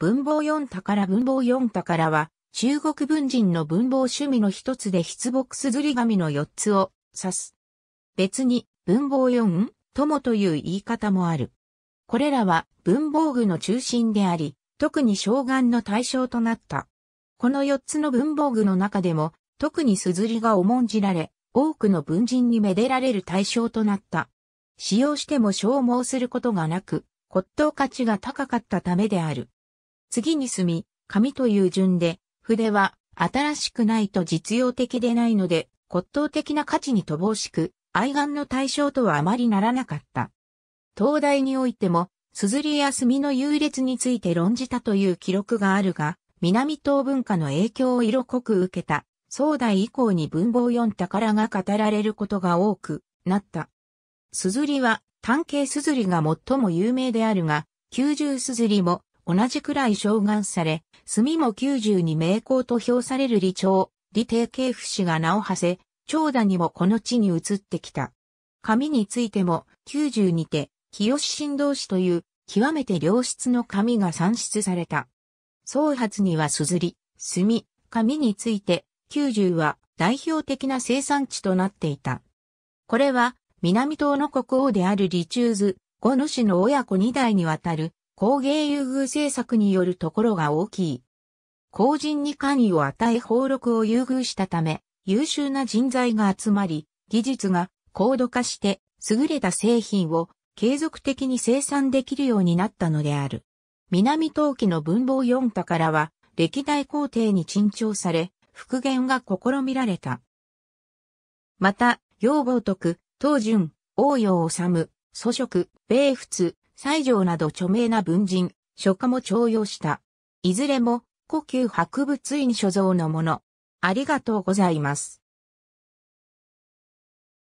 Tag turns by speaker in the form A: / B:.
A: 文房四宝文房四宝は、中国文人の文房趣味の一つで筆墨硯紙の四つを指す。別に、文房四、友という言い方もある。これらは文房具の中心であり、特に障眼の対象となった。この四つの文房具の中でも、特に硯が重んじられ、多くの文人にめでられる対象となった。使用しても消耗することがなく、骨董価値が高かったためである。次に墨、紙という順で、筆は新しくないと実用的でないので、骨董的な価値に乏しく、愛玩の対象とはあまりならなかった。東大においても、硯や墨の優劣について論じたという記録があるが、南東文化の影響を色濃く受けた、宋代以降に文房四宝が語られることが多くなった。硯は、単形硯が最も有名であるが、九十硯も同じくらい昇願され、墨も90に名工と評される李長、李定慶不氏が名を馳せ、長蛇にもこの地に移ってきた。紙についても、9 2にて、清振動氏という、極めて良質の紙が産出された。総発には硯、墨、紙について、90は代表的な生産地となっていた。これは、南東の国王である李中図、五主の親子二代にわたる工芸優遇政策によるところが大きい。工人に官位を与え法禄を優遇したため、優秀な人材が集まり、技術が高度化して優れた製品を継続的に生産できるようになったのである。南陶器の文房四多からは、歴代皇帝に珍重され、復元が試みられた。また、養望徳、東淳、王用治、祖職、米仏、西条など著名な文人、書家も徴用した。いずれも、故宮博物院所蔵のもの。ありがとうございます。